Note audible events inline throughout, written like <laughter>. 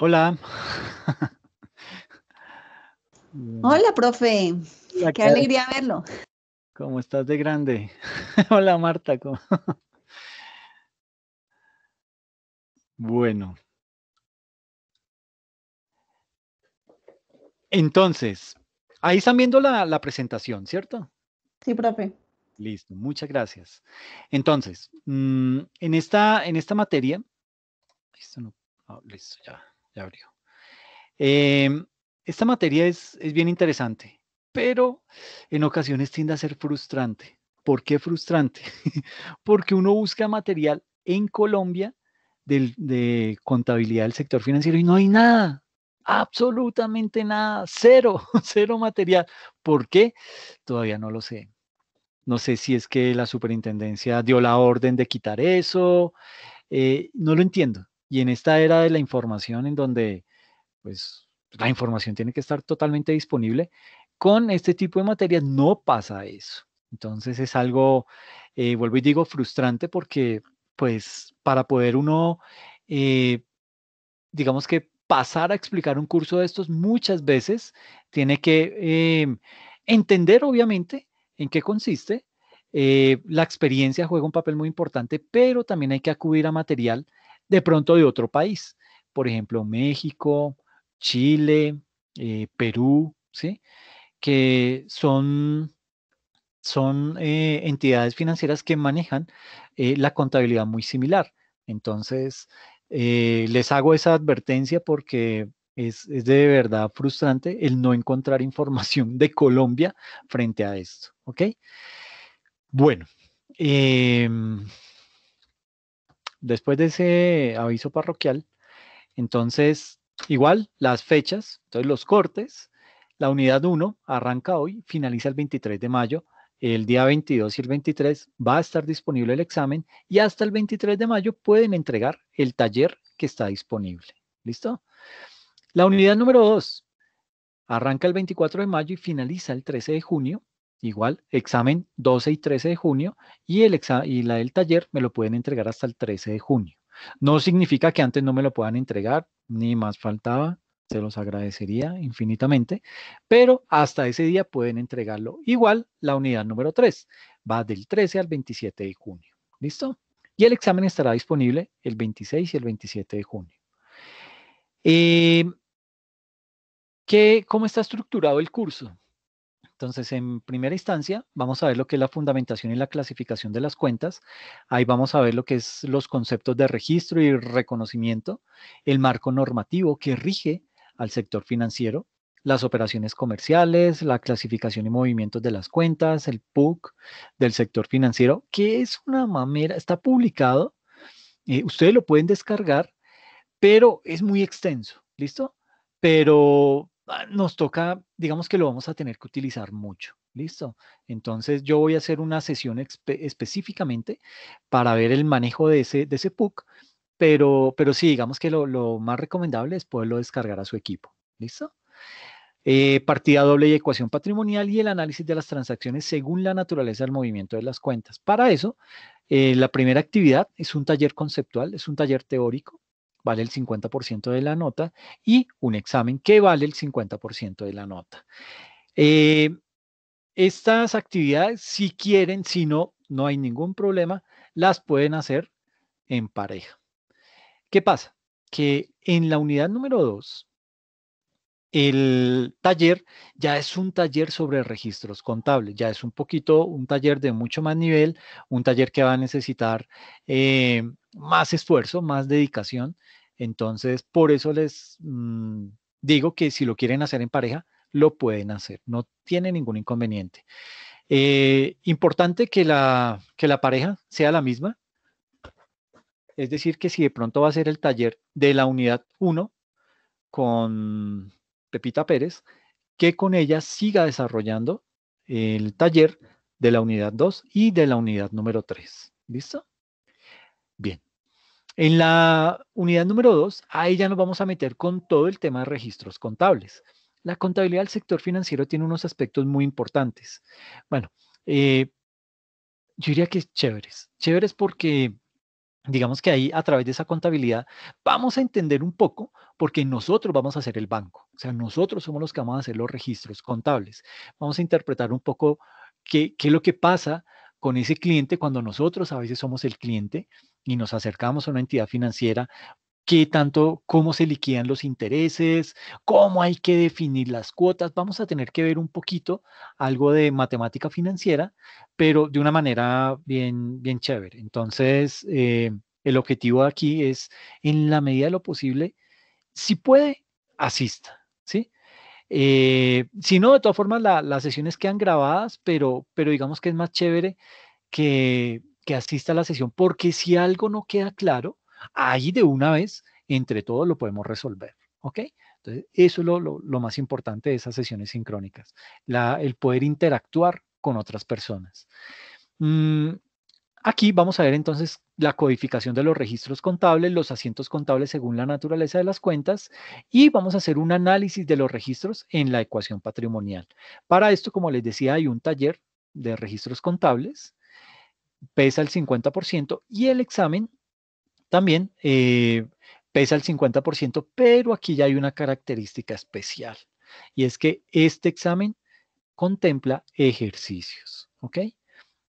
<laughs> Hola. Hola, profe. Qué alegría verlo. ¿Cómo estás de grande? <laughs> Hola, Marta. ¿cómo? bueno. Entonces, ahí están viendo la, presentación, ¿cierto? Sí, profe. Listo, muchas gracias. Entonces, mm, en, esta, en esta materia, ah, listo, ya. Em, esta materia es, es bien interesante, pero en ocasiones tiende a ser frustrante. ¿Por qué frustrante? <laughs> Porque uno busca material en Colombia de, contabilidad del sector financiero y no hay nada, absolutamente nada, cero, <laughs> cero material. ¿Por qué? Todavía no lo sé. No sé si es que la superintendencia dio la orden de quitar eso. Eh, no lo entiendo. Y en esta era de la información en donde pues la información tiene que estar totalmente disponible, con este tipo de materias no pasa eso. Entonces es algo, eh, vuelvo y digo, frustrante porque pues para poder uno, eh, digamos que pasar a explicar un curso de estos muchas veces tiene que em, entender obviamente en qué consiste. Eh, la experiencia juega un papel muy importante, pero también hay que acudir a material de pronto de otro país, por ejemplo, México, Chile, eh, Perú, ¿sí? que son, son eh, entidades financieras que manejan eh, la contabilidad muy similar. Entonces, les hago esa advertencia porque es, es, de verdad frustrante el no encontrar <laughs> información de Colombia frente a esto. ¿Ok? Bueno. Em, después de ese aviso parroquial, entonces igual las fechas, entonces los cortes, la unidad 1 arranca hoy, finaliza el 23 de mayo, el día 22 y el 23 va a estar disponible el examen y hasta el 23 de mayo pueden entregar el taller que está disponible. ¿Listo? La unidad número 2 arranca el 24 de mayo y finaliza el 13 de junio. Igual, examen 12 y 13 de junio y, el y la del taller me lo pueden entregar hasta el 13 de junio. No significa que antes no me lo puedan entregar, ni más faltaba, se los agradecería infinitamente, pero hasta ese día pueden entregarlo. Igual, la unidad número 3 va del 13 al 27 de junio. ¿Listo? Y el examen estará disponible el 26 y el 27 de junio. Em, ¿qué, ¿Cómo está estructurado el curso? Entonces, en primera instancia, vamos a ver lo que es la fundamentación y la clasificación de las cuentas. Ahí vamos a ver lo que es los conceptos de registro y reconocimiento, el marco normativo que rige al sector financiero, las operaciones comerciales, la clasificación y movimientos de las cuentas, el PUC del sector financiero, que es una mamera, está publicado, eh, ustedes lo pueden descargar, pero es muy extenso, ¿listo? Pero Ah, nos toca, digamos que lo vamos a tener que utilizar mucho. Listo. Entonces yo voy a hacer una sesión específicamente para ver el manejo de ese, de ese PUC, pero, pero sí, digamos que lo, más recomendable es poderlo descargar a su equipo. ¿Listo? Eh, partida doble y ecuación patrimonial y el análisis de las transacciones según la naturaleza del movimiento de las cuentas. Para eso, eh, la primera actividad es un taller conceptual, es un taller teórico vale el 50% de la nota, y un examen que vale el 50% de la nota. Eh, estas actividades, si quieren, si no, no hay ningún problema, las pueden hacer en pareja. ¿Qué pasa? Que en la unidad número 2, el taller ya es un taller sobre registros contables, ya es un poquito un taller de mucho más nivel, un taller que va a necesitar eh, más esfuerzo, más dedicación. Entonces, por eso les mm, digo que si lo quieren hacer en pareja, lo pueden hacer, no tiene ningún inconveniente. Eh, importante que la, que la pareja sea la misma, es decir, que si de pronto va a ser el taller de la unidad 1 con Pepita Pérez, que con ella siga desarrollando el taller de la unidad 2 y de la unidad número 3. ¿Listo? Bien. En la unidad número 2, ahí ya nos vamos a meter con todo el tema de registros contables. La contabilidad del sector financiero tiene unos aspectos muy importantes. Bueno, eh, yo diría que es chéveres. Chéveres porque digamos que ahí a través de esa contabilidad vamos a entender un poco porque nosotros vamos a hacer el banco, o sea, nosotros somos los que vamos a hacer los registros contables, vamos a interpretar un poco qué, qué es lo que pasa con ese cliente cuando nosotros a veces somos el cliente y nos acercamos a una entidad financiera qué tanto, cómo se liquidan los intereses, cómo hay que definir las cuotas. Vamos a tener que ver un poquito algo de matemática financiera, pero de una manera bien, bien chévere. Entonces, eh, el objetivo aquí es, en la medida de lo posible, si puede, asista. Eh, si no, de todas formas, las sesiones quedan grabadas, pero, pero digamos que es más chévere que, asista a la sesión, porque si algo no queda claro, ahí de una vez, entre todos lo podemos resolver. ¿Ok? Entonces, eso es lo, más importante de esas sesiones sincrónicas, la, el poder interactuar con otras personas. Mm, Aquí vamos a ver entonces la codificación de los registros contables, los asientos contables según la naturaleza de las cuentas y vamos a hacer un análisis de los registros en la ecuación patrimonial. Para esto, como les decía, hay un taller de registros contables, pesa el 50% y el examen también eh, pesa el 50%, pero aquí ya hay una característica especial y es que este examen contempla ejercicios, ¿ok?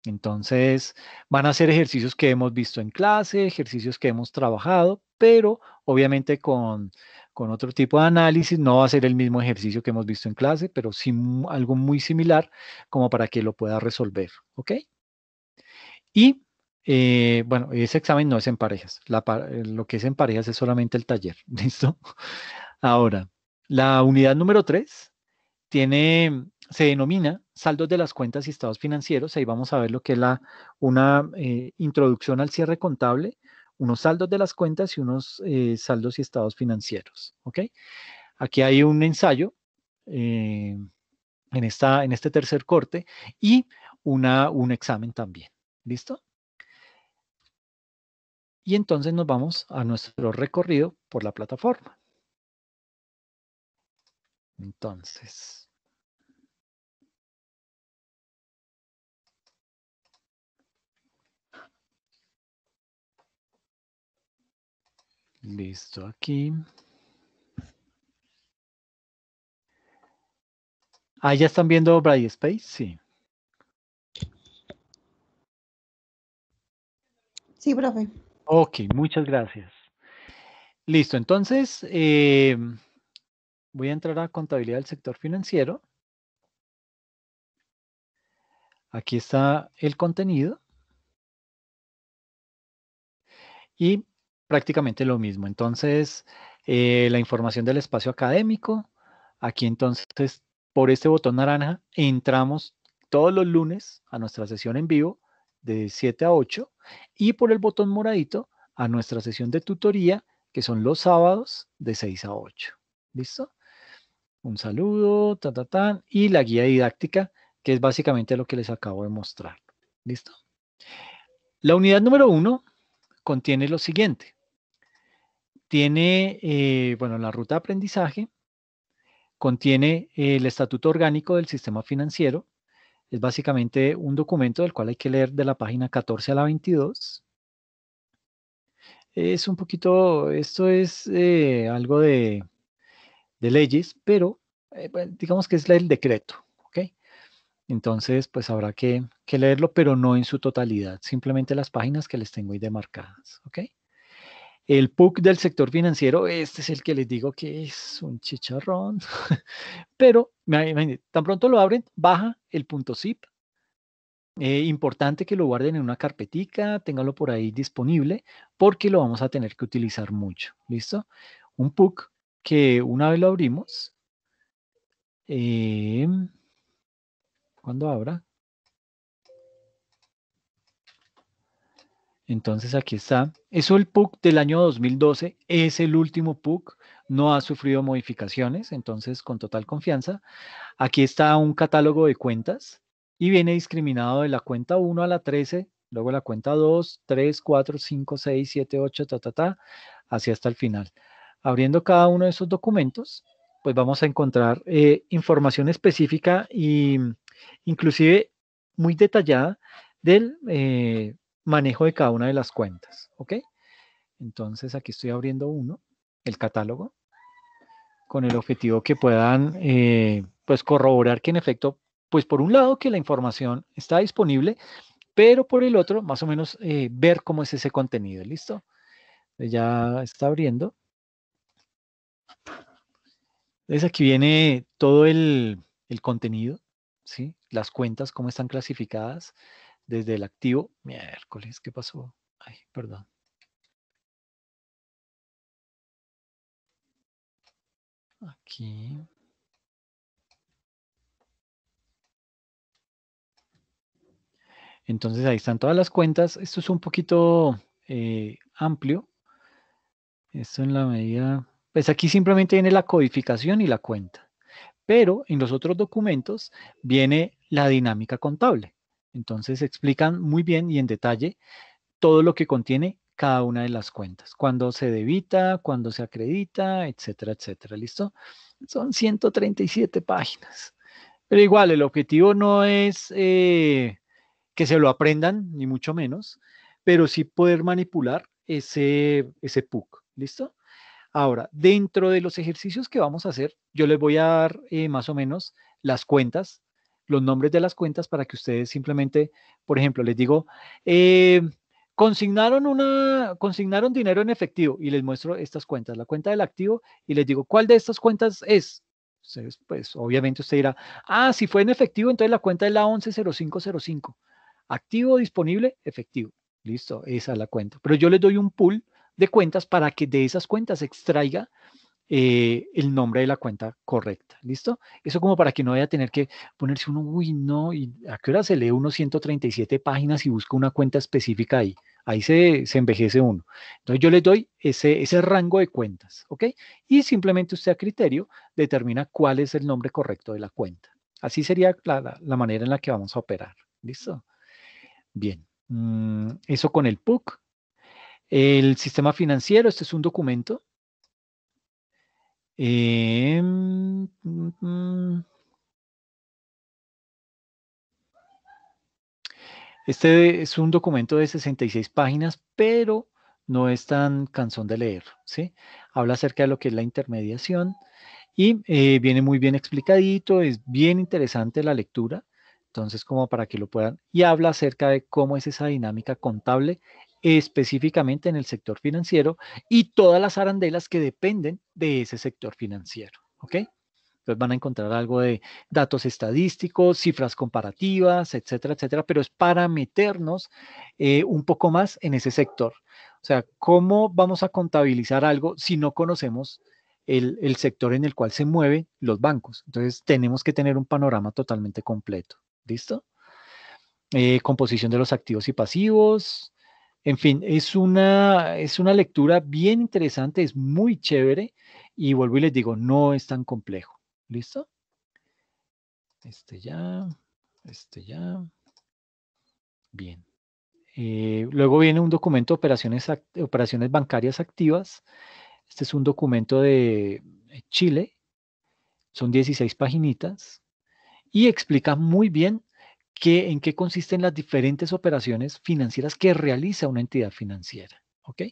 Entonces, van a ser ejercicios que hemos visto en clase, ejercicios que hemos trabajado, pero obviamente con, otro tipo de análisis no va a ser el mismo ejercicio que hemos visto en clase, pero sí algo muy similar como para que lo pueda resolver, ¿ok? Y, eh, bueno, ese examen no es en parejas, eh, lo que es en parejas es solamente el taller, <laughs> ¿listo? Ahora, la unidad número 3 tiene, se denomina saldos de las cuentas y estados financieros. Ahí vamos a ver lo que es una eh, introducción al cierre contable, unos saldos de las cuentas y unos eh, saldos y estados financieros. ¿ok? Aquí hay un ensayo eh, en, esta, en este tercer corte y una, un examen también. ¿Listo? Y entonces nos vamos a nuestro recorrido por la plataforma. Entonces, Listo, aquí. Ah, ¿ya están viendo Brightspace? Sí. Sí, profe. Ok, muchas gracias. Listo, entonces eh, voy a entrar a contabilidad del sector financiero. Aquí está el contenido. Y prácticamente lo mismo. Entonces, eh, la información del espacio académico, aquí entonces, por este botón naranja, entramos todos los lunes a nuestra sesión en vivo de 7 a 8 y por el botón moradito a nuestra sesión de tutoría, que son los sábados de 6 a 8. ¿Listo? Un saludo, ta, ta, ta, y la guía didáctica, que es básicamente lo que les acabo de mostrar. ¿Listo? La unidad número uno contiene lo siguiente tiene, eh, bueno, la ruta de aprendizaje, contiene el Estatuto Orgánico del Sistema Financiero, es básicamente un documento del cual hay que leer de la página 14 a la 22. Es un poquito, esto es eh, algo de, leyes, pero eh, digamos que es el decreto, ¿ok? Entonces, pues habrá que, que leerlo, pero no en su totalidad, simplemente las páginas que les tengo ahí demarcadas, ¿ok? El PUC del sector financiero, este es el que les digo que es un chicharrón, <laughs> pero tan pronto lo abren, baja el punto zip. Eh, importante que lo guarden en una carpetica, ténganlo por ahí disponible, porque lo vamos a tener que utilizar mucho. ¿Listo? Un PUC que una vez lo abrimos, ¿Cuándo eh, cuando abra, Entonces aquí está. Eso el PUC del año 2012 es el último PUC, no ha sufrido modificaciones, entonces con total confianza. Aquí está un catálogo de cuentas y viene discriminado de la cuenta 1 a la 13, luego la cuenta 2, 3, 4, 5, 6, 7, 8, ta, ta, ta, así hasta el final. Abriendo cada uno de esos documentos, pues vamos a encontrar eh, información específica e inclusive muy detallada del, eh, manejo de cada una de las cuentas, ¿ok? Entonces aquí estoy abriendo uno, el catálogo, con el objetivo que puedan eh, pues corroborar que en efecto, pues por un lado que la información está disponible, pero por el otro más o menos eh, ver cómo es ese contenido, ¿listo? Ya está abriendo. Entonces aquí viene todo el, el contenido, ¿sí? Las cuentas, cómo están clasificadas desde el activo. Miércoles, ¿qué pasó? Ay, perdón. Aquí. Entonces ahí están todas las cuentas. Esto es un poquito eh, amplio. Esto en la medida... Pues aquí simplemente viene la codificación y la cuenta. Pero en los otros documentos viene la dinámica contable. Entonces explican muy bien y en detalle todo lo que contiene cada una de las cuentas, Cuando se debita, cuando se acredita, etcétera, etcétera. ¿Listo? Son 137 páginas. Pero igual, el objetivo no es eh, que se lo aprendan, ni mucho menos, pero sí poder manipular ese, ese PUC. ¿Listo? Ahora, dentro de los ejercicios que vamos a hacer, yo les voy a dar eh, más o menos las cuentas los nombres de las cuentas para que ustedes simplemente, por ejemplo, les digo, eh, consignaron, una, consignaron dinero en efectivo y les muestro estas cuentas, la cuenta del activo y les digo, ¿cuál de estas cuentas es? pues obviamente usted dirá, ah, si fue en efectivo, entonces la cuenta es la 110505. Activo disponible, efectivo. Listo, esa es la cuenta. Pero yo les doy un pool de cuentas para que de esas cuentas extraiga eh, el nombre de la cuenta correcta. ¿Listo? Eso como para que no vaya a tener que ponerse uno, uy, no, ¿y ¿a qué hora se lee unos 137 páginas y busca una cuenta específica ahí? Ahí se, envejece uno. Entonces yo le doy ese, ese rango de cuentas, ¿ok? Y simplemente usted a criterio determina cuál es el nombre correcto de la cuenta. Así sería la, la, manera en la que vamos a operar. ¿Listo? Bien. Mm, eso con el PUC. El sistema financiero, este es un documento eh, mm, mm, mm. este es un documento de 66 páginas, pero no es tan cansón de leer. ¿sí? Habla acerca de lo que es la intermediación y eh, viene muy bien explicadito, es bien interesante la lectura, entonces como para que lo puedan, y habla acerca de cómo es esa dinámica contable específicamente en el sector financiero y todas las arandelas que dependen de ese sector financiero. ¿Ok? Entonces van a encontrar algo de datos estadísticos, cifras comparativas, etcétera, etcétera, pero es para meternos eh, un poco más en ese sector. O sea, ¿cómo vamos a contabilizar algo si no conocemos el, sector en el cual se mueven los bancos? Entonces tenemos que tener un panorama totalmente completo. ¿Listo? Eh, composición de los activos y pasivos, en fin, es una, es una lectura bien interesante, es muy chévere y vuelvo y les digo, no es tan complejo. ¿Listo? Este ya, este ya. Bien. Eh, luego viene un documento de operaciones, operaciones bancarias activas. Este es un documento de Chile. Son 16 paginitas y explica muy bien en qué consisten las diferentes operaciones financieras que realiza una entidad financiera. ¿ok?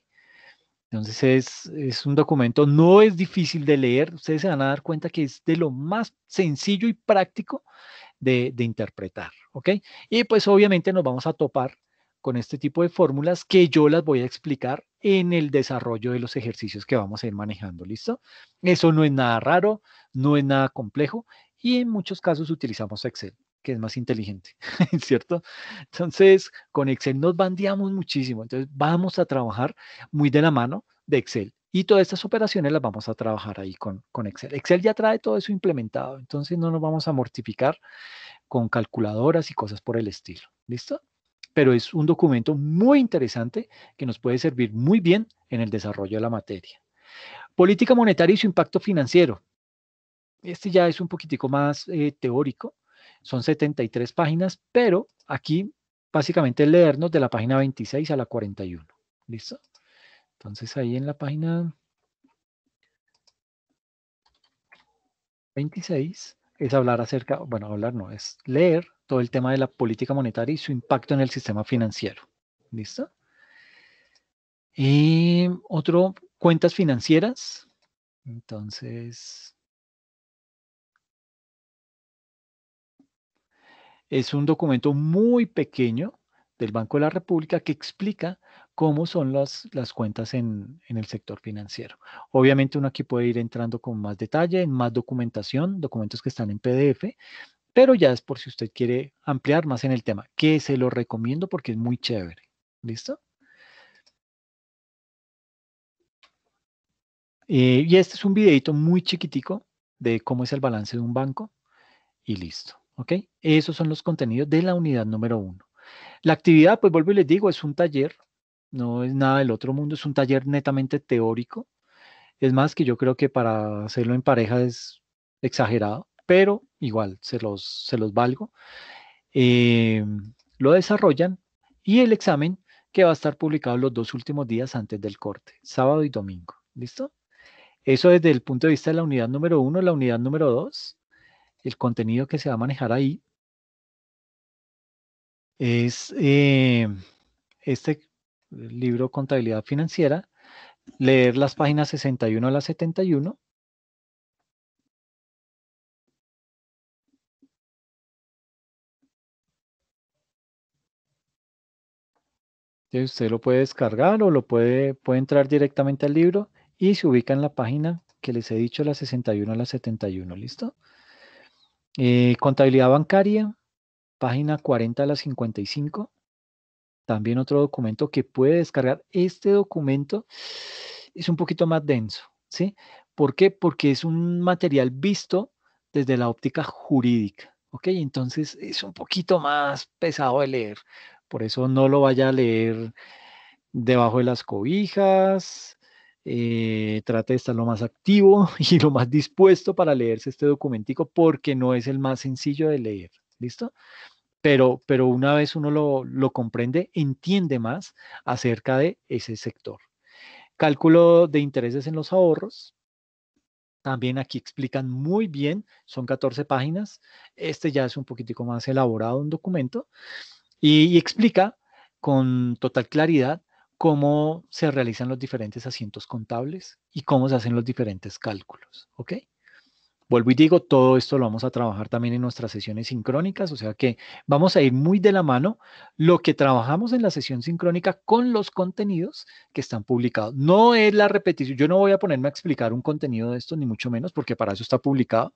Entonces es, un documento, no es difícil de leer, ustedes se van a dar cuenta que es de lo más sencillo y práctico de, de interpretar, ¿ok? Y pues obviamente nos vamos a topar con este tipo de fórmulas que yo las voy a explicar en el desarrollo de los ejercicios que vamos a ir manejando, ¿listo? Eso no es nada raro, no es nada complejo y en muchos casos utilizamos Excel que es más inteligente, <laughs> ¿cierto? Entonces, con Excel nos bandeamos muchísimo. Entonces, vamos a trabajar muy de la mano de Excel. Y todas estas operaciones las vamos a trabajar ahí con, con Excel. Excel ya trae todo eso implementado, entonces no nos vamos a mortificar con calculadoras y cosas por el estilo. ¿Listo? Pero es un documento muy interesante que nos puede servir muy bien en el desarrollo de la materia. Política monetaria y su impacto financiero. Este ya es un poquitico más eh, teórico, son 73 páginas, pero aquí básicamente leernos de la página 26 a la 41. ¿Listo? Entonces ahí en la página 26 es hablar acerca, bueno, hablar no, es leer todo el tema de la política monetaria y su impacto en el sistema financiero. ¿Listo? Y otro, cuentas financieras. Entonces, Es un documento muy pequeño del Banco de la República que explica cómo son las, las cuentas en, el sector financiero. Obviamente uno aquí puede ir entrando con más detalle, en más documentación, documentos que están en PDF, pero ya es por si usted quiere ampliar más en el tema, que se lo recomiendo porque es muy chévere. ¿Listo? Eh, y este es un videito muy chiquitico de cómo es el balance de un banco y listo. ¿Ok? Esos son los contenidos de la unidad número uno. La actividad, pues vuelvo y les digo, es un taller, no es nada del otro mundo, es un taller netamente teórico. Es más que yo creo que para hacerlo en pareja es exagerado, pero igual se los, se los valgo. Eh, lo desarrollan y el examen que va a estar publicado los dos últimos días antes del corte, sábado y domingo. ¿Listo? Eso desde el punto de vista de la unidad número uno, la unidad número dos, el contenido que se va a manejar ahí es eh, este libro Contabilidad Financiera, leer las páginas 61 a las 71. usted lo puede descargar o lo puede, puede entrar directamente al libro y se ubica en la página que les he dicho, la 61 a la 71, ¿listo? Eh, contabilidad bancaria, página 40 a la 55. También otro documento que puede descargar. Este documento es un poquito más denso, ¿sí? ¿Por qué? Porque es un material visto desde la óptica jurídica, ¿ok? Entonces es un poquito más pesado de leer. Por eso no lo vaya a leer debajo de las cobijas, eh, trate de estar lo más activo <laughs> y lo más dispuesto para leerse este documentico porque no es el más sencillo de leer, ¿listo? Pero, pero una vez uno lo, comprende, entiende más acerca de ese sector. Cálculo de intereses en los ahorros, también aquí explican muy bien, son 14 páginas, este ya es un poquitico más elaborado un documento y explica con total claridad cómo se realizan los diferentes asientos contables y cómo se hacen los diferentes cálculos. ¿Ok? Vuelvo y digo, todo esto lo vamos a trabajar también en nuestras sesiones sincrónicas, o sea que vamos a ir muy de la mano lo que trabajamos en la sesión sincrónica con los contenidos que están publicados. No es la repetición, yo no voy a ponerme a explicar un contenido de esto, ni mucho menos, porque para eso está publicado.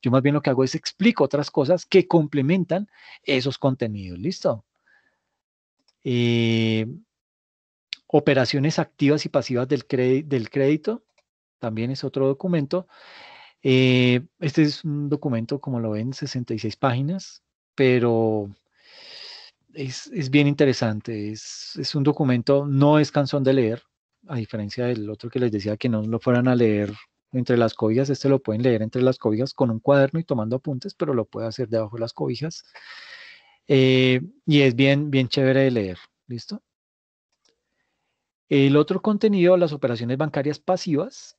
Yo más bien lo que hago es explico otras cosas que complementan esos contenidos, ¿listo? Eh, operaciones activas y pasivas del, crédito, también es otro documento. Eh, este es un documento, como lo ven, 66 páginas, pero es, bien interesante. Es, un documento, no es cansón de leer, a diferencia del otro que les decía que no lo fueran a leer entre las cobijas. Este lo pueden leer entre las cobijas con un cuaderno y tomando apuntes, pero lo puede hacer debajo de las cobijas. Eh, y es bien, bien chévere de leer. ¿Listo? El otro contenido, las operaciones bancarias pasivas.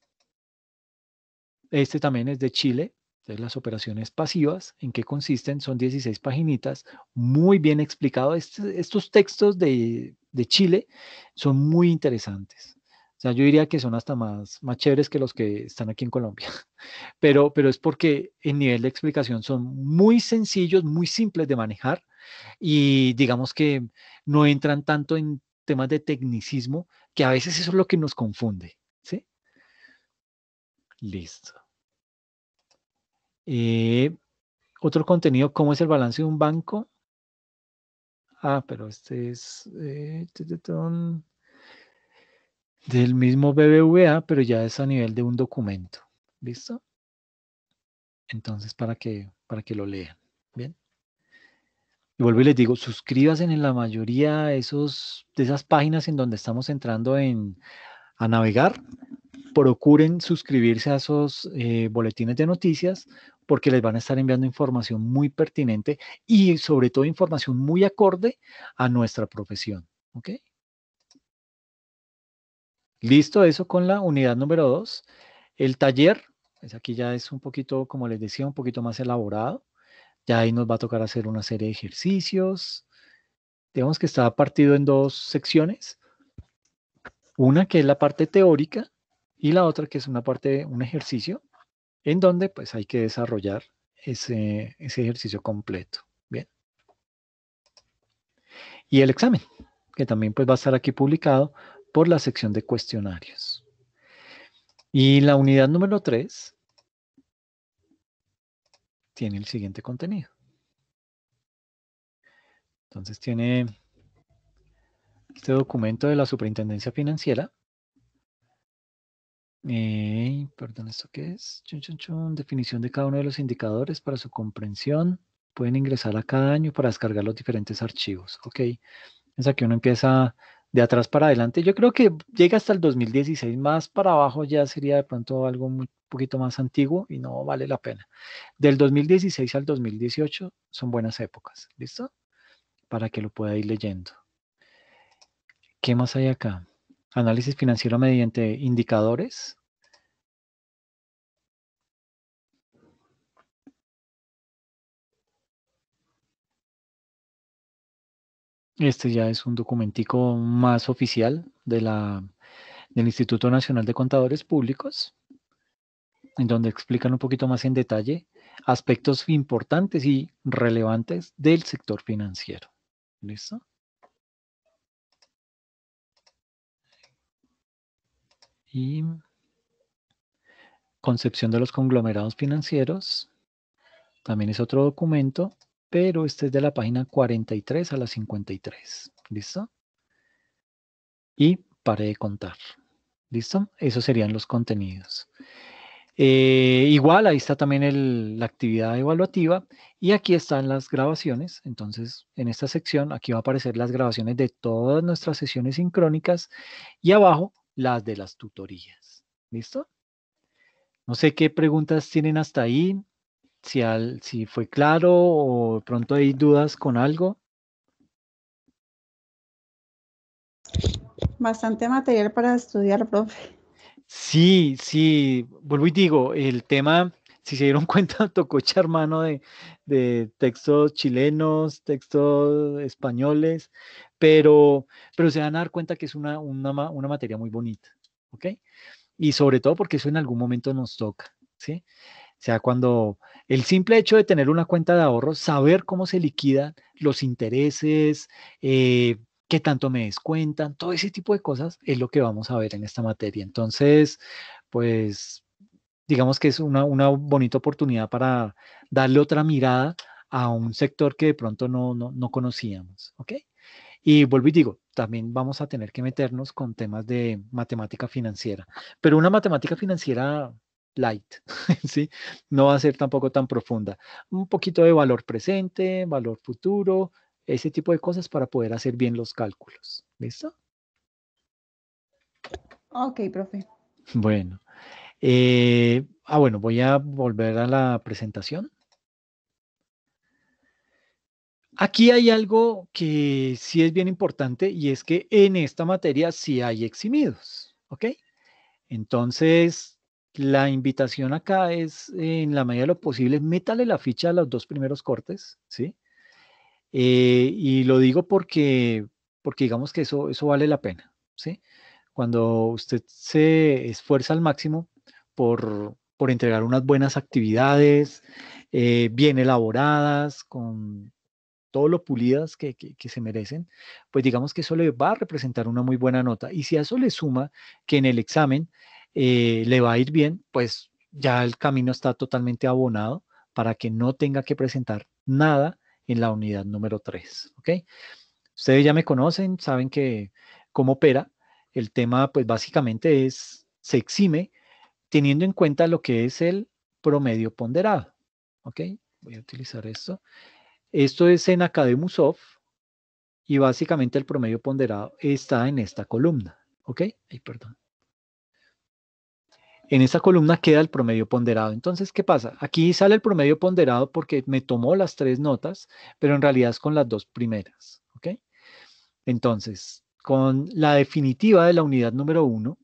Este también es de Chile. Entonces, las operaciones pasivas, ¿en qué consisten? Son 16 paginitas, muy bien explicado. Este, estos textos de, Chile son muy interesantes. O sea, yo diría que son hasta más, más chéveres que los que están aquí en Colombia. <laughs> Pero, pero es porque en nivel de explicación son muy sencillos, muy simples de manejar y digamos que no entran tanto en temas de tecnicismo, que a veces eso es lo que nos confunde. ¿sí? Listo. Eh, otro contenido, ¿cómo es el balance de un banco? Ah, pero este es eh, del mismo BBVA, pero ya es a nivel de un documento. ¿Listo? Entonces, para que, para que lo lean. Bien. Y vuelvo y les digo, suscríbanse en la mayoría de, esos, de esas páginas en donde estamos entrando en, a navegar. Procuren suscribirse a esos eh, boletines de noticias porque les van a estar enviando información muy pertinente y sobre todo información muy acorde a nuestra profesión. ¿Ok? Listo eso con la unidad número 2. El taller, pues, aquí ya es un poquito, como les decía, un poquito más elaborado. Ya ahí nos va a tocar hacer una serie de ejercicios. Digamos que está partido en dos secciones. Una que es la parte teórica y la otra que es una parte, un ejercicio, en donde pues hay que desarrollar ese, ejercicio completo. Bien. Y el examen, que también pues va a estar aquí publicado por la sección de cuestionarios. Y la unidad número tres tiene el siguiente contenido. Entonces tiene este documento de la Superintendencia Financiera. perdón, ¿esto qué es? Definición de cada uno de los indicadores para su comprensión. Pueden ingresar a cada año para descargar los diferentes archivos. Ok, es aquí uno empieza de atrás para adelante. Yo creo que llega hasta el 2016, más para abajo ya sería de pronto algo muy poquito más antiguo y no vale la pena. Del 2016 al 2018 son buenas épocas, ¿listo? Para que lo pueda ir leyendo. ¿Qué más hay acá? Análisis financiero mediante indicadores. Este ya es un documentico más oficial de la, del Instituto Nacional de Contadores Públicos en donde explican un poquito más en detalle aspectos importantes y relevantes del sector financiero. ¿Listo? Y concepción de los conglomerados financieros. También es otro documento, pero este es de la página 43 a la 53. ¿Listo? Y pare de contar. ¿Listo? Esos serían los contenidos. Eh, igual, ahí está también la actividad evaluativa y aquí están las grabaciones. Entonces, en esta sección, aquí va a aparecer las grabaciones de todas nuestras sesiones sincrónicas y abajo las de las tutorías. ¿Listo? No sé qué preguntas tienen hasta ahí, si, si fue claro o pronto hay dudas con algo. Bastante material para estudiar, profe. Sí, sí, vuelvo y digo, el tema, si se dieron <laughs> cuenta, tocó echar mano de, textos chilenos, textos españoles, pero, pero se van a dar cuenta que es una, una materia muy bonita, ¿ok? Y sobre todo porque eso en algún momento nos toca, ¿sí? O sea, cuando el simple hecho de tener una cuenta de ahorro, saber cómo se liquidan los intereses, eh, qué tanto me descuentan, todo ese tipo de cosas es lo que vamos a ver en esta materia. Entonces, pues digamos que es una, bonita oportunidad para darle otra mirada a un sector que de pronto no, no, no conocíamos, ¿ok? Y vuelvo y digo, también vamos a tener que meternos con temas de matemática financiera, pero una matemática financiera light, <laughs> ¿sí? No va a ser tampoco tan profunda. Un poquito de valor presente, valor futuro, ese tipo de cosas para poder hacer bien los cálculos. ¿Listo? Ok, profe. Bueno. Eh, ah, bueno, voy a volver a la presentación. Aquí hay algo que sí es bien importante y es que en esta materia sí hay eximidos, ¿ok? Entonces, la invitación acá es, en la medida de lo posible, métale la ficha a los dos primeros cortes, ¿sí? Eh, y lo digo porque, porque digamos que eso, eso vale la pena, ¿sí? Cuando usted se esfuerza al máximo por, entregar unas buenas actividades, eh, bien elaboradas, con todo lo pulidas que, se merecen, pues digamos que eso le va a representar una muy buena nota. Y si a eso le suma que en el examen eh, le va a ir bien, pues ya el camino está totalmente abonado para que no tenga que presentar nada en la unidad número 3. ¿ok? Ustedes ya me conocen, saben que cómo opera. El tema, pues básicamente es, se exime teniendo en cuenta lo que es el promedio ponderado. ¿ok? Voy a utilizar esto. Esto es en Academusoft y básicamente el promedio ponderado está en esta columna. ¿Ok? Ay, perdón. En esa columna queda el promedio ponderado. Entonces, ¿qué pasa? Aquí sale el promedio ponderado porque me tomó las tres notas, pero en realidad es con las dos primeras. ¿ok? Entonces, con la definitiva de la unidad número 1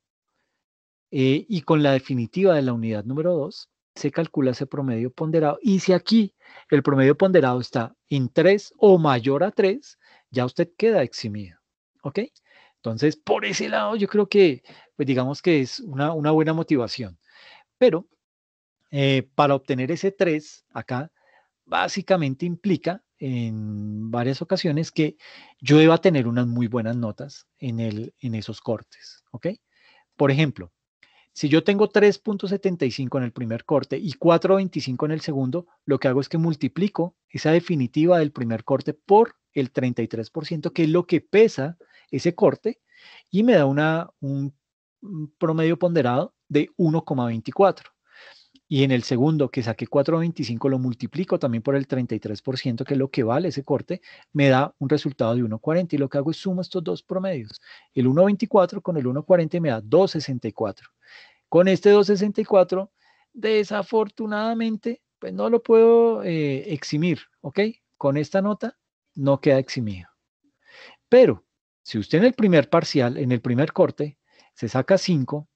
eh, y con la definitiva de la unidad número 2, se calcula ese promedio ponderado. Y si aquí el promedio ponderado está en 3 o mayor a 3, ya usted queda eximido. ¿Ok? Entonces, por ese lado, yo creo que, pues digamos que es una, buena motivación. Pero eh, para obtener ese 3 acá, básicamente implica en varias ocasiones que yo deba tener unas muy buenas notas en, el, en esos cortes, ¿ok? Por ejemplo, si yo tengo 3.75 en el primer corte y 4.25 en el segundo, lo que hago es que multiplico esa definitiva del primer corte por el 33%, que es lo que pesa ese corte y me da una, un promedio ponderado de 1,24. Y en el segundo, que saqué 4.25, lo multiplico también por el 33%, que es lo que vale ese corte, me da un resultado de 1.40. Y lo que hago es sumo estos dos promedios. El 1.24 con el 1.40 me da 2.64. Con este 2.64, desafortunadamente, pues no lo puedo eh, eximir, ¿ok? Con esta nota no queda eximido. Pero si usted en el primer parcial, en el primer corte, se saca 5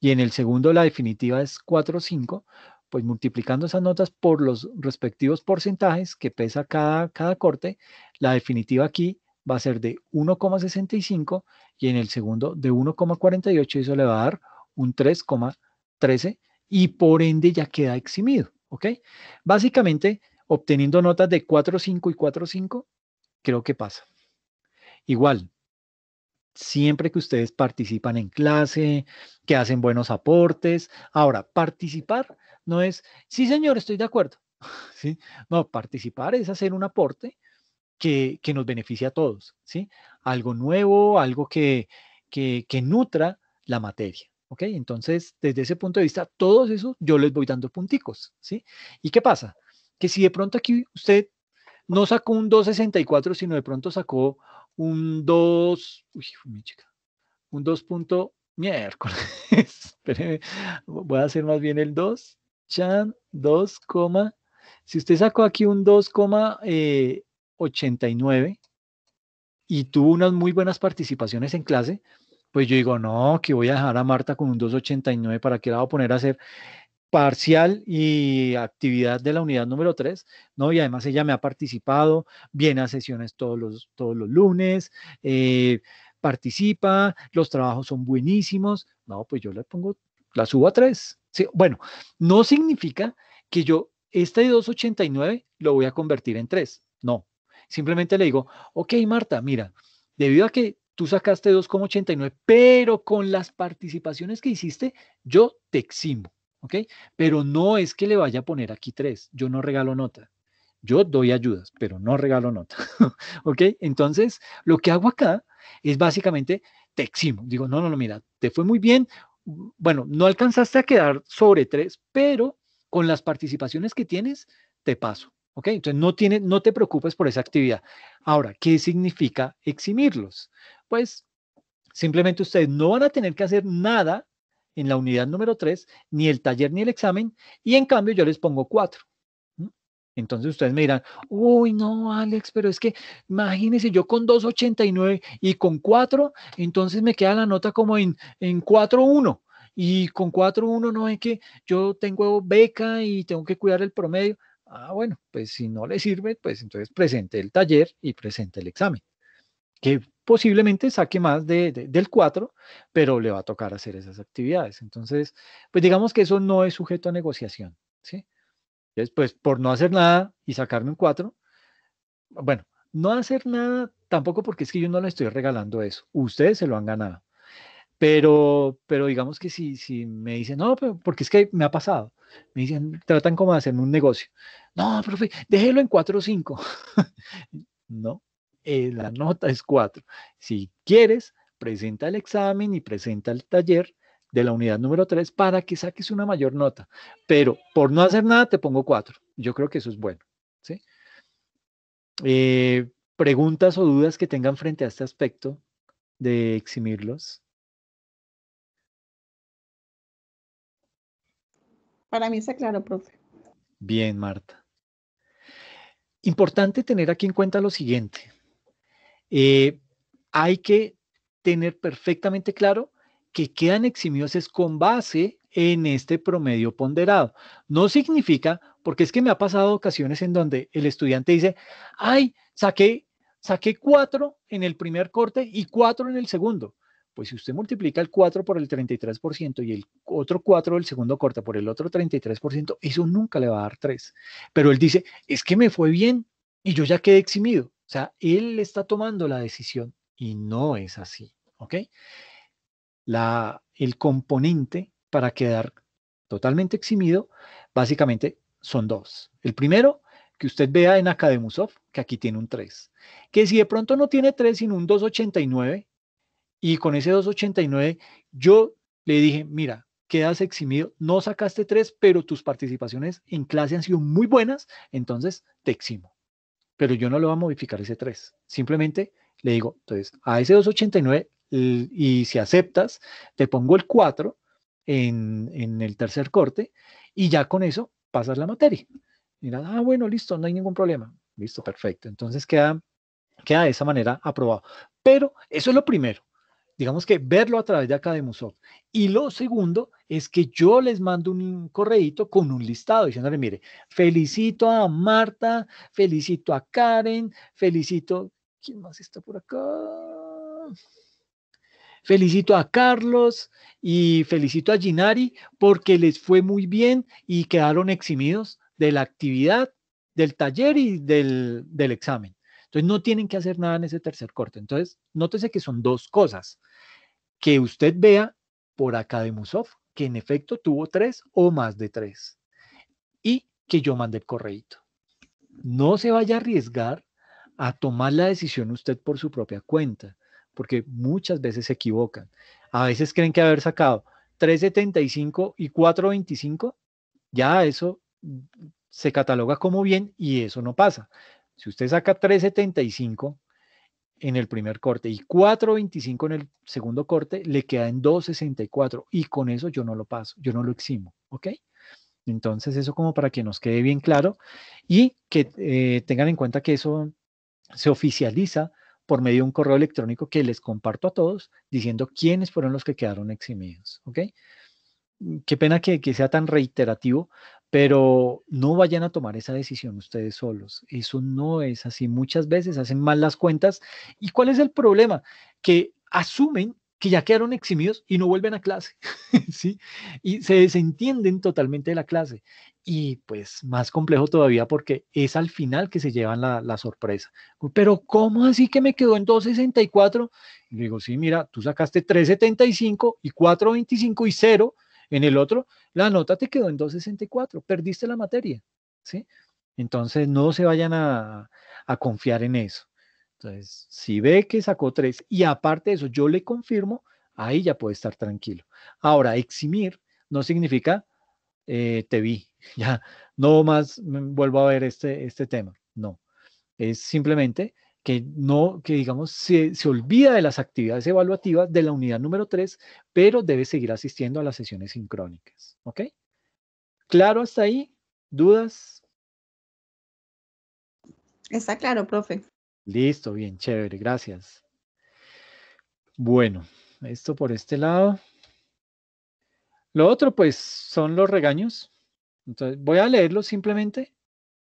y en el segundo la definitiva es 4,5. pues multiplicando esas notas por los respectivos porcentajes que pesa cada, cada corte, la definitiva aquí va a ser de 1,65 y en el segundo de 1,48, y eso le va a dar un 3,13 y por ende ya queda eximido, ¿ok? Básicamente, obteniendo notas de 4,5 y 4,5, creo que pasa. Igual, siempre que ustedes participan en clase, que hacen buenos aportes. Ahora, participar no es, sí señor, estoy de acuerdo. <laughs> ¿Sí? No, participar es hacer un aporte que, que nos beneficia a todos, ¿sí? Algo nuevo, algo que, que, nutra la materia. ¿Ok? Entonces, desde ese punto de vista, todos esos yo les voy dando punticos, ¿sí? ¿Y qué pasa? Que si de pronto aquí usted no sacó un 264, sino de pronto sacó un 2, uy, mi chica, un 2. miércoles, <laughs> voy a hacer más bien el 2, chan, 2, si usted sacó aquí un 2,89 eh, y tuvo unas muy buenas participaciones en clase, pues yo digo, no, que voy a dejar a Marta con un 2,89, ¿para que la voy a poner a hacer parcial y actividad de la unidad número 3, ¿no? Y además ella me ha participado, viene a sesiones todos los, todos los lunes, eh, participa, los trabajos son buenísimos, no, pues yo le pongo, la subo a 3. bueno, no significa que yo este 289 lo voy a convertir en 3, no. Simplemente le digo, ok Marta, mira, debido a que tú sacaste 2,89, pero con las participaciones que hiciste, yo te eximo. ¿ok? Pero no es que le vaya a poner aquí tres, yo no regalo nota. Yo doy ayudas, pero no regalo nota. <laughs> ¿Ok? Entonces, lo que hago acá es básicamente te eximo. Digo, no, no, no, mira, te fue muy bien. Mm, bueno, no alcanzaste a quedar sobre tres, pero con las participaciones que tienes, te paso. ¿Ok? Entonces, no, tiene, no te preocupes por esa actividad. Ahora, ¿qué significa eximirlos? Pues simplemente ustedes no van a tener que hacer nada en la unidad número 3, ni el taller ni el examen, y en cambio yo les pongo 4. Entonces ustedes me dirán, uy, no, Alex, pero es que imagínense yo con 2.89 y con 4, entonces me queda la nota como en, en 4.1. Y con 4.1 no es que yo tengo beca y tengo que cuidar el promedio. Ah, bueno, pues si no le sirve, pues entonces presente el taller y presente el examen. Que posiblemente saque más del 4, pero le va a tocar hacer esas actividades. Entonces, pues digamos que eso no es sujeto a negociación, ¿sí? Entonces, pues por no hacer nada y sacarme un 4, bueno, no hacer nada tampoco porque es que yo no le estoy regalando eso, ustedes se lo han ganado. Pero, pero digamos que si, si me dicen, no, pero porque es que me ha pasado, me dicen, tratan como de hacerme un negocio. No, profe, déjelo en 4 o 5. <laughs> no, eh, la nota es 4. Si quieres, presenta el examen y presenta el taller de la unidad número 3 para que saques una mayor nota. Pero por no hacer nada te pongo 4. Yo creo que eso es bueno. ¿sí? Eh, preguntas o dudas que tengan frente a este aspecto de eximirlos. Para mí está claro, profe. Bien, Marta. Importante tener aquí en cuenta lo siguiente. Eh, hay que tener perfectamente claro que quedan eximidos es con base en este promedio ponderado. No significa, porque es que me ha pasado ocasiones en donde el estudiante dice, ay, saqué, saqué cuatro en el primer corte y cuatro en el segundo. Pues si usted multiplica el 4 por el 33% y el otro 4 del segundo corte por el otro 33%, eso nunca le va a dar 3. Pero él dice, es que me fue bien y yo ya quedé eximido. O sea, él está tomando la decisión y no es así, ¿ok? La, el componente para quedar totalmente eximido, básicamente son dos. El primero, que usted vea en Akademusov, que aquí tiene un 3. Que si de pronto no tiene 3, sino un 289, y con ese 289 yo le dije, mira, quedas eximido, no sacaste 3, pero tus participaciones en clase han sido muy buenas, entonces te eximo pero yo no lo voy a modificar ese 3. Simplemente le digo, entonces, a ese 289, y si aceptas, te pongo el 4 en, el tercer corte, y ya con eso pasas la materia. Mira, ah, bueno, listo, no hay ningún problema. Listo, perfecto. Entonces queda, queda de esa manera aprobado. Pero eso es lo primero digamos que verlo a través de Academosop. Y lo segundo es que yo les mando un correíto con un listado diciéndole, mire, felicito a Marta, felicito a Karen, felicito, ¿quién más está por acá? felicito a Carlos y felicito a Ginari porque les fue muy bien y quedaron eximidos de la actividad, del taller y del, del examen. Entonces no tienen que hacer nada en ese tercer corte. Entonces, nótese que son dos cosas que usted vea por acá de Mussoff que en efecto tuvo tres o más de tres, y que yo mande el No se vaya a arriesgar a tomar la decisión usted por su propia cuenta, porque muchas veces se equivocan. A veces creen que haber sacado 3.75 y 4.25, ya eso se cataloga como bien y eso no pasa. Si usted saca 3.75 en el primer corte y 4.25 en el segundo corte, le queda en 2.64 y con eso yo no lo paso, yo no lo eximo, ¿ok? Entonces eso como para que nos quede bien claro y que eh, tengan en cuenta que eso se oficializa por medio de un correo electrónico que les comparto a todos diciendo quiénes fueron los que quedaron eximidos, ¿ok? Qué pena que, que sea tan reiterativo, pero no vayan a tomar esa decisión ustedes solos. Eso no es así. Muchas veces hacen mal las cuentas. ¿Y cuál es el problema? Que asumen que ya quedaron eximidos y no vuelven a clase, <laughs> ¿sí? Y se desentienden totalmente de la clase. Y pues más complejo todavía porque es al final que se llevan la, sorpresa. Pero ¿cómo así que me quedó en 264? Y digo, sí, mira, tú sacaste 375 y 425 y 0 en el otro, la nota te quedó en 264, perdiste la materia, ¿sí? Entonces, no se vayan a, confiar en eso. Entonces, si ve que sacó 3 y aparte de eso, yo le confirmo, ahí ya puede estar tranquilo. Ahora, eximir no significa eh, te vi, <laughs> ya no más vuelvo a ver este, este tema, no. Es simplemente que no, que digamos, se, se, olvida de las actividades evaluativas de la unidad número 3, pero debe seguir asistiendo a las sesiones sincrónicas. ¿Ok? ¿Claro hasta ahí? ¿Dudas? Está claro, profe. Listo, bien, chévere, gracias. Bueno, esto por este lado. Lo otro, pues, son los regaños. Entonces, voy a leerlo simplemente.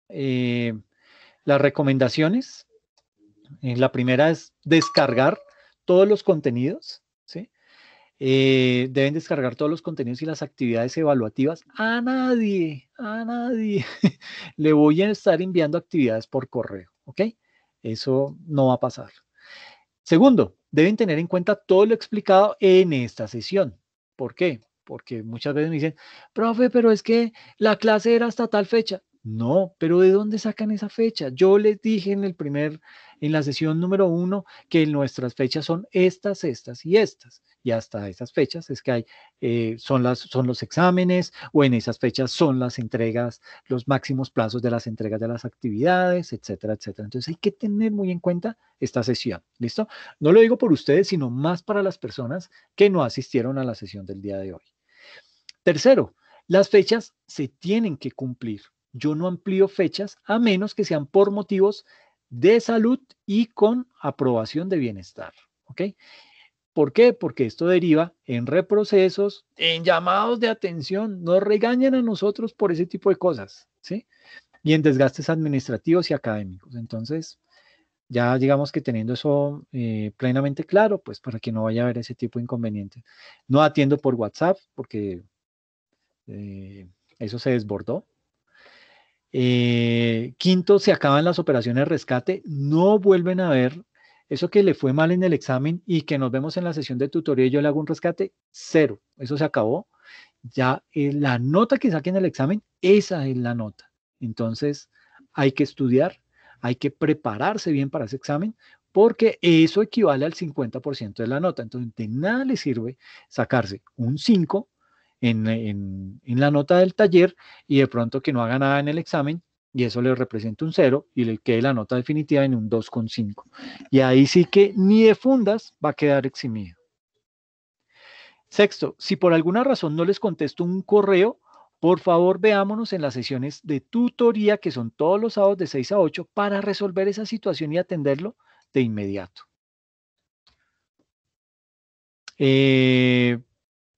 Eh, las recomendaciones eh, la primera es descargar todos los contenidos, ¿sí? Eh, deben descargar todos los contenidos y las actividades evaluativas. A nadie, a nadie <laughs> le voy a estar enviando actividades por correo, ¿ok? Eso no va a pasar. Segundo, deben tener en cuenta todo lo explicado en esta sesión. ¿Por qué? Porque muchas veces me dicen, profe, pero es que la clase era hasta tal fecha. No, pero ¿de dónde sacan esa fecha? Yo les dije en el primer en la sesión número uno que nuestras fechas son estas, estas y estas. Y hasta esas fechas es que hay, eh, son, las, son los exámenes o en esas fechas son las entregas, los máximos plazos de las entregas de las actividades, etcétera, etcétera. Entonces hay que tener muy en cuenta esta sesión. ¿Listo? No lo digo por ustedes, sino más para las personas que no asistieron a la sesión del día de hoy. Tercero, las fechas se tienen que cumplir. Yo no amplío fechas a menos que sean por motivos de salud y con aprobación de bienestar. ¿Ok? ¿Por qué? Porque esto deriva en reprocesos, en llamados de atención. Nos regañan a nosotros por ese tipo de cosas, ¿sí? Y en desgastes administrativos y académicos. Entonces, ya digamos que teniendo eso eh, plenamente claro, pues para que no vaya a haber ese tipo de inconvenientes. No atiendo por WhatsApp porque eh, eso se desbordó. Eh, quinto, se acaban las operaciones de rescate, no vuelven a ver eso que le fue mal en el examen y que nos vemos en la sesión de tutoría y yo le hago un rescate, cero, eso se acabó. Ya eh, la nota que en el examen, esa es la nota. Entonces, hay que estudiar, hay que prepararse bien para ese examen, porque eso equivale al 50% de la nota. Entonces, de nada le sirve sacarse un 5 en, la nota del taller y de pronto que no haga nada en el examen y eso le representa un 0 y le quede la nota definitiva en un 2,5. Y ahí sí que ni de fundas va a quedar eximido. Sexto, si por alguna razón no les contesto un correo, por favor, veámonos en las sesiones de tutoría que son todos los sábados de 6 a 8 para resolver esa situación y atenderlo de inmediato. Eh,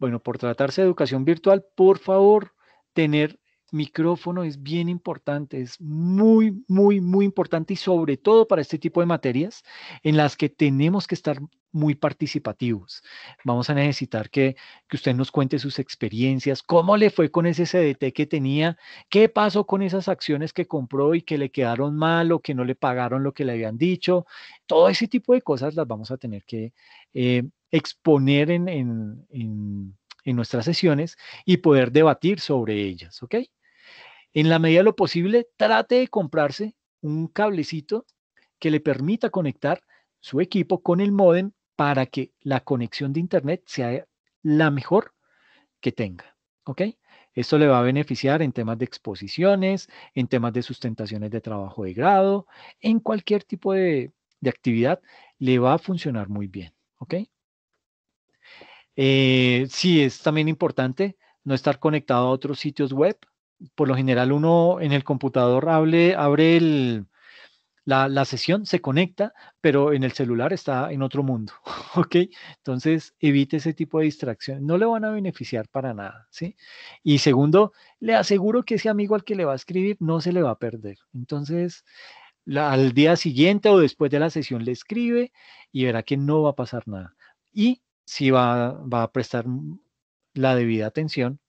bueno, por tratarse de educación virtual, por favor, tener micrófono es bien importante, es muy, muy, muy importante y sobre todo para este tipo de materias en las que tenemos que estar muy participativos. Vamos a necesitar que, usted nos cuente sus experiencias, cómo le fue con ese CDT que tenía, qué pasó con esas acciones que compró y que le quedaron mal o que no le pagaron lo que le habían dicho. Todo ese tipo de cosas las vamos a tener que eh, exponer en, nuestras sesiones y poder debatir sobre ellas, ¿ok? En la medida de lo posible, trate de comprarse un cablecito que le permita conectar su equipo con el modem para que la conexión de Internet sea la mejor que tenga, ¿ok? Esto le va a beneficiar en temas de exposiciones, en temas de sustentaciones de trabajo de grado, en cualquier tipo de actividad, le va a funcionar muy bien. ¿ok? Eh, sí, es también importante no estar conectado a otros sitios web. Por lo general uno en el computador abre el, la, la, sesión, se conecta, pero en el celular está en otro mundo, <laughs> ¿ok? Entonces evite ese tipo de distracción. No le van a beneficiar para nada, ¿sí? Y segundo, le aseguro que ese amigo al que le va a escribir no se le va a perder. Entonces al día siguiente o después de la sesión le escribe y verá que no va a pasar nada. Y si va, a prestar la debida atención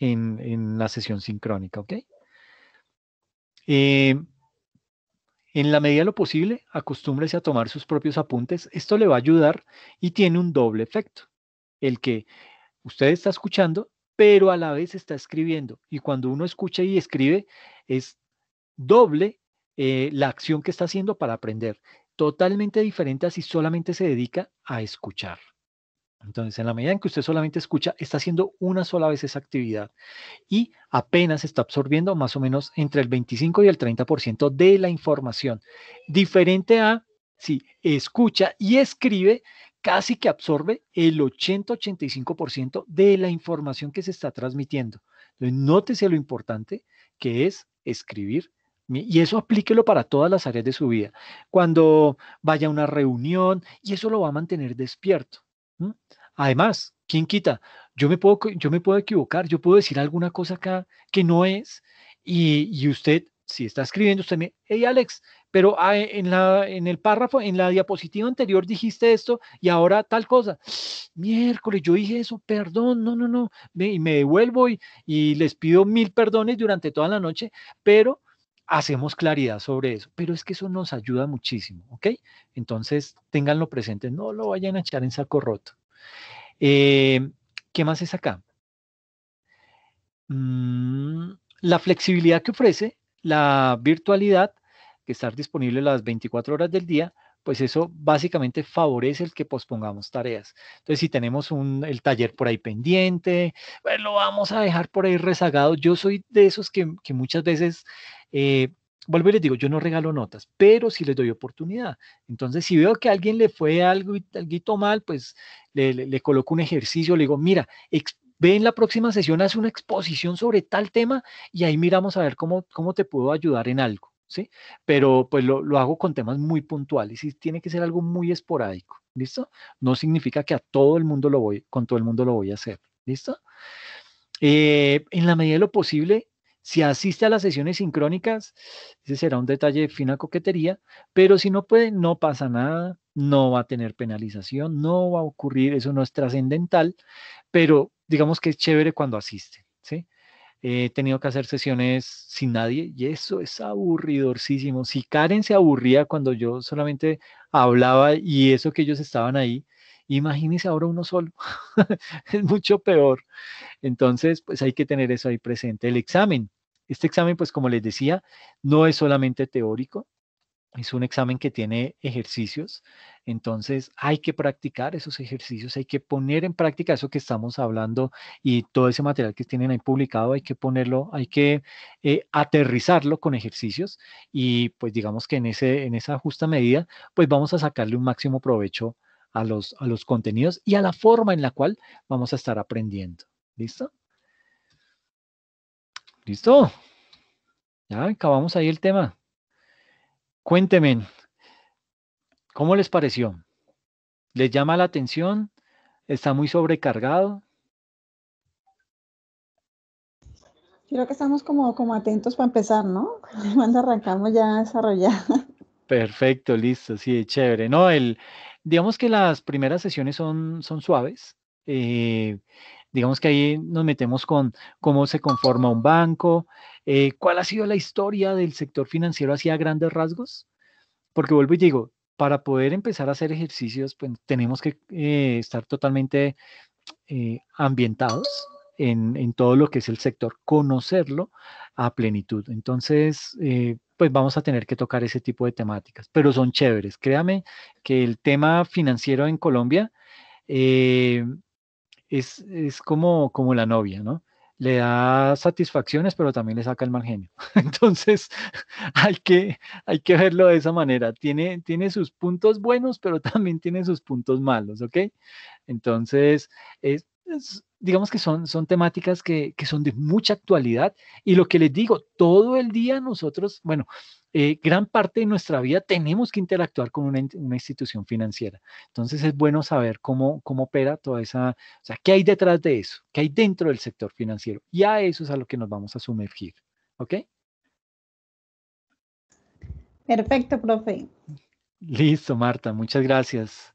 en, la sesión sincrónica, ¿ok? Eh, en la medida de lo posible, acostúmbrese a tomar sus propios apuntes. Esto le va a ayudar y tiene un doble efecto. El que usted está escuchando, pero a la vez está escribiendo. Y cuando uno escucha y escribe, es doble eh, la acción que está haciendo para aprender. Totalmente diferente a si solamente se dedica a escuchar. Entonces, en la medida en que usted solamente escucha, está haciendo una sola vez esa actividad y apenas está absorbiendo más o menos entre el 25 y el 30% de la información. Diferente a si escucha y escribe, casi que absorbe el 80-85% de la información que se está transmitiendo. Entonces, nótese lo importante que es escribir y eso aplíquelo para todas las áreas de su vida. Cuando vaya a una reunión, y eso lo va a mantener despierto. Además, ¿quién quita? Yo me, puedo, yo me puedo equivocar, yo puedo decir alguna cosa acá que no es, y, usted, si está escribiendo, usted me, hey Alex, pero ah, e, en, la, en el párrafo, en la diapositiva anterior dijiste esto y ahora tal cosa. <sniffs> Miércoles, yo dije eso, perdón, no, no, no, me, me devuelvo y les pido mil perdones durante toda la noche, pero hacemos claridad sobre eso, pero es que eso nos ayuda muchísimo, ¿ok? Entonces, ténganlo presente, no lo vayan a echar en saco roto. Em, ¿Qué más es acá? Mm, la flexibilidad que ofrece la virtualidad, que estar disponible las 24 horas del día, pues eso básicamente favorece el que pospongamos tareas. Entonces, si tenemos el taller por ahí pendiente, pues lo vamos a dejar por ahí rezagado. Yo soy de esos que muchas veces eh, vuelvo y les digo, yo no regalo notas, pero sí les doy oportunidad. Entonces, si veo que a alguien le fue algo, algo mal, pues le, coloco un ejercicio, le digo, mira, ve en la próxima sesión, haz una exposición sobre tal tema y ahí miramos a ver cómo, cómo te puedo ayudar en algo, ¿sí? Pero pues lo, lo hago con temas muy puntuales y tiene que ser algo muy esporádico, ¿listo? No significa que a todo el mundo lo voy, con todo el mundo lo voy a hacer, ¿listo? Eh, en la medida de lo posible, si asiste a las sesiones sincrónicas, ese será un detalle de fina coquetería, pero si no puede, no pasa nada, no va a tener penalización, no va a ocurrir, eso no es trascendental, pero digamos que es chévere cuando asiste, ¿sí? He tenido que hacer sesiones sin nadie y eso es aburridorcísimo. Si Karen se aburría cuando yo solamente hablaba y eso que ellos estaban ahí, imagínese ahora uno solo, <laughs> es mucho peor. Entonces, pues hay que tener eso ahí presente. El examen, este examen, pues como les decía, no es solamente teórico, es un examen que tiene ejercicios, entonces hay que practicar esos ejercicios, hay que poner en práctica eso que estamos hablando y todo ese material que tienen ahí publicado, hay que ponerlo, hay que eh, aterrizarlo con ejercicios y pues digamos que en, ese, en esa justa medida, pues vamos a sacarle un máximo provecho a los, a los contenidos y a la forma en la cual vamos a estar aprendiendo. ¿Listo? Listo. Ya acabamos ahí el tema. Cuéntenme, ¿cómo les pareció? ¿Les llama la atención? ¿Está muy sobrecargado? Creo que estamos como, como atentos para empezar, ¿no? <laughs> Cuando arrancamos ya a Perfecto, listo, sí, chévere. No, el, digamos que las primeras sesiones son, son suaves. Eh, Digamos que ahí nos metemos con cómo se conforma un banco, eh, cuál ha sido la historia del sector financiero hacia grandes rasgos, porque vuelvo y digo, para poder empezar a hacer ejercicios, pues tenemos que eh, estar totalmente eh, ambientados en, en, todo lo que es el sector, conocerlo a plenitud. Entonces, pues vamos a tener que tocar ese tipo de temáticas, pero son chéveres. Créame que el tema financiero en Colombia es, como, como la novia, ¿no? Le da satisfacciones, pero también le saca el mal genio. <laughs> Entonces, <laughs> hay que, hay que verlo de esa manera. Tiene, tiene sus puntos buenos, pero también tiene sus puntos malos, ¿ok? Entonces, es, digamos que son, son temáticas que, son de mucha actualidad y lo que les digo, todo el día nosotros, bueno, eh, gran parte de nuestra vida tenemos que interactuar con una, institución financiera. Entonces es bueno saber cómo, cómo opera toda esa, o sea, qué hay detrás de eso, qué hay dentro del sector financiero. Y a eso es a lo que nos vamos a sumergir. ¿Ok? Perfecto, profe. Listo, Marta, muchas gracias.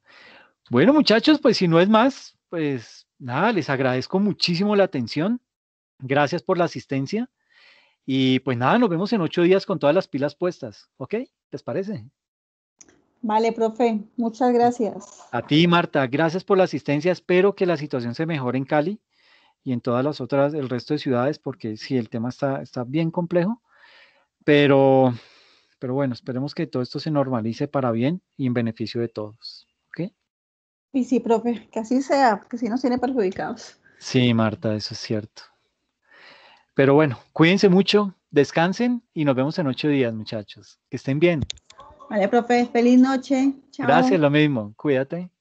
Bueno, muchachos, pues si no es más, pues nada, les agradezco muchísimo la atención. Gracias por la asistencia. Y pues nada, nos vemos en ocho días con todas las pilas puestas. ¿Ok? ¿Les parece? Vale, profe. Muchas gracias. A ti, Marta. Gracias por la asistencia. Espero que la situación se mejore en Cali y en todas las otras, el resto de ciudades, porque sí, el tema está, está bien complejo. Pero, pero bueno, esperemos que todo esto se normalice para bien y en beneficio de todos. Y sí, profe, que así sea, que si nos tiene perjudicados. Sí, Marta, eso es cierto. Pero bueno, cuídense mucho, descansen y nos vemos en ocho días, muchachos. Que estén bien. Vale, profe, feliz noche. Gracias, lo mismo. Cuídate.